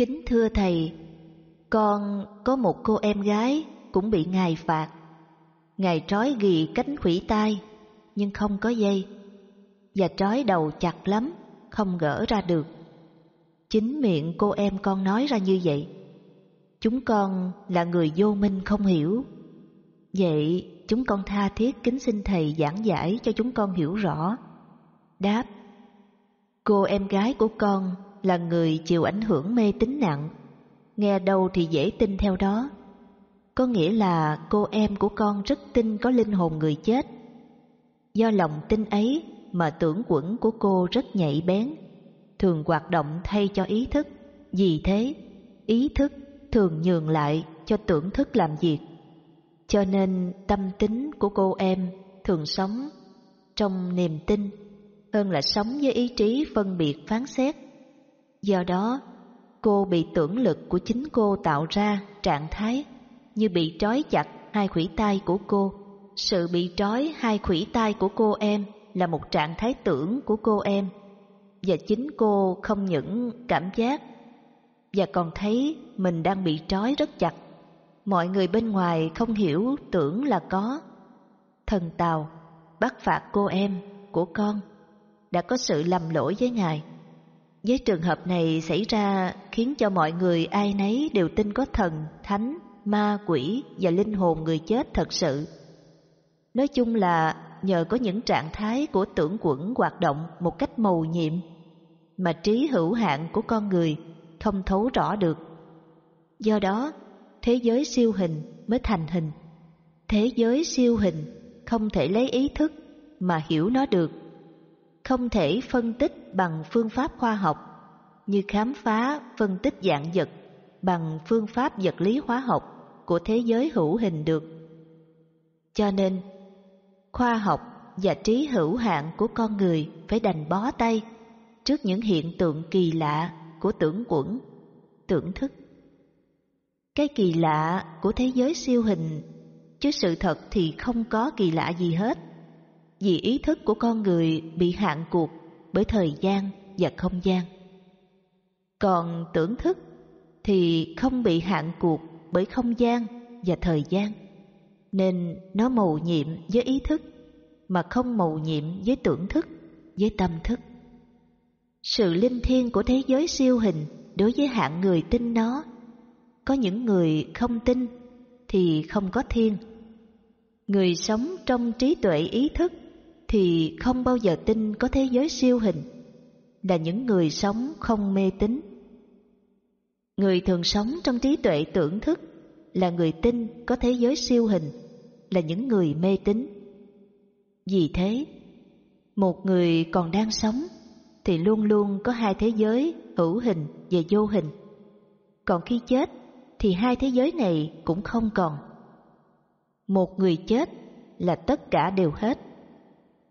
Kính thưa Thầy, con có một cô em gái cũng bị Ngài phạt. Ngài trói ghi cánh khủy tai, nhưng không có dây, và trói đầu chặt lắm, không gỡ ra được. Chính miệng cô em con nói ra như vậy. Chúng con là người vô minh không hiểu. Vậy chúng con tha thiết kính xin Thầy giảng giải cho chúng con hiểu rõ. Đáp, cô em gái của con là người chịu ảnh hưởng mê tín nặng, nghe đâu thì dễ tin theo đó. Có nghĩa là cô em của con rất tin có linh hồn người chết. Do lòng tin ấy mà tưởng quẩn của cô rất nhạy bén, thường hoạt động thay cho ý thức. Vì thế, ý thức thường nhường lại cho tưởng thức làm việc. Cho nên tâm tính của cô em thường sống trong niềm tin hơn là sống với ý trí phân biệt phán xét Do đó, cô bị tưởng lực của chính cô tạo ra trạng thái như bị trói chặt hai khuỷu tay của cô. Sự bị trói hai khuỷu tay của cô em là một trạng thái tưởng của cô em. Và chính cô không những cảm giác và còn thấy mình đang bị trói rất chặt. Mọi người bên ngoài không hiểu tưởng là có. Thần Tàu bắt phạt cô em của con đã có sự lầm lỗi với ngài với trường hợp này xảy ra khiến cho mọi người ai nấy đều tin có thần, thánh, ma, quỷ và linh hồn người chết thật sự. Nói chung là nhờ có những trạng thái của tưởng quẩn hoạt động một cách mầu nhiệm mà trí hữu hạn của con người không thấu rõ được. Do đó, thế giới siêu hình mới thành hình. Thế giới siêu hình không thể lấy ý thức mà hiểu nó được không thể phân tích bằng phương pháp khoa học như khám phá phân tích dạng vật bằng phương pháp vật lý hóa học của thế giới hữu hình được cho nên khoa học và trí hữu hạn của con người phải đành bó tay trước những hiện tượng kỳ lạ của tưởng quẩn tưởng thức cái kỳ lạ của thế giới siêu hình chứ sự thật thì không có kỳ lạ gì hết vì ý thức của con người bị hạn cuộc bởi thời gian và không gian. Còn tưởng thức thì không bị hạn cuộc bởi không gian và thời gian, nên nó mầu nhiệm với ý thức mà không mầu nhiệm với tưởng thức, với tâm thức. Sự linh thiêng của thế giới siêu hình đối với hạng người tin nó, có những người không tin thì không có thiên. Người sống trong trí tuệ ý thức thì không bao giờ tin có thế giới siêu hình là những người sống không mê tín người thường sống trong trí tuệ tưởng thức là người tin có thế giới siêu hình là những người mê tín vì thế một người còn đang sống thì luôn luôn có hai thế giới hữu hình và vô hình còn khi chết thì hai thế giới này cũng không còn một người chết là tất cả đều hết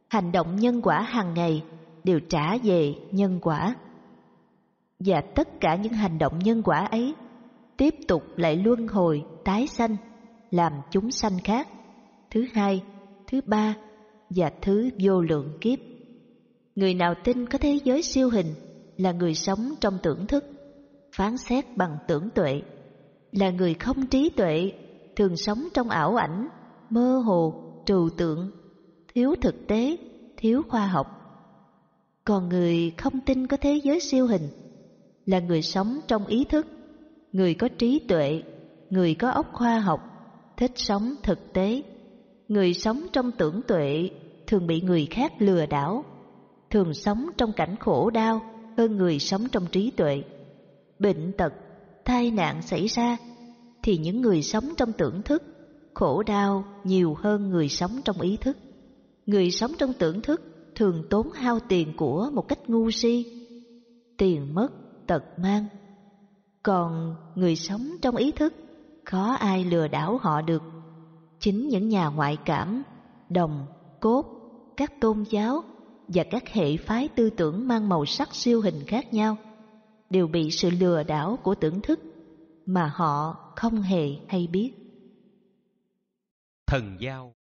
hành động nhân quả hàng ngày đều trả về nhân quả và tất cả những hành động nhân quả ấy tiếp tục lại luân hồi tái sanh làm chúng sanh khác thứ hai thứ ba và thứ vô lượng kiếp người nào tin có thế giới siêu hình là người sống trong tưởng thức phán xét bằng tưởng tuệ là người không trí tuệ thường sống trong ảo ảnh mơ hồ trừu tượng thiếu thực tế, thiếu khoa học. Còn người không tin có thế giới siêu hình là người sống trong ý thức, người có trí tuệ, người có óc khoa học, thích sống thực tế. Người sống trong tưởng tuệ thường bị người khác lừa đảo, thường sống trong cảnh khổ đau hơn người sống trong trí tuệ. Bệnh tật, tai nạn xảy ra thì những người sống trong tưởng thức khổ đau nhiều hơn người sống trong ý thức. Người sống trong tưởng thức thường tốn hao tiền của một cách ngu si. Tiền mất, tật mang. Còn người sống trong ý thức, khó ai lừa đảo họ được. Chính những nhà ngoại cảm, đồng, cốt, các tôn giáo và các hệ phái tư tưởng mang màu sắc siêu hình khác nhau đều bị sự lừa đảo của tưởng thức mà họ không hề hay biết. Thần giao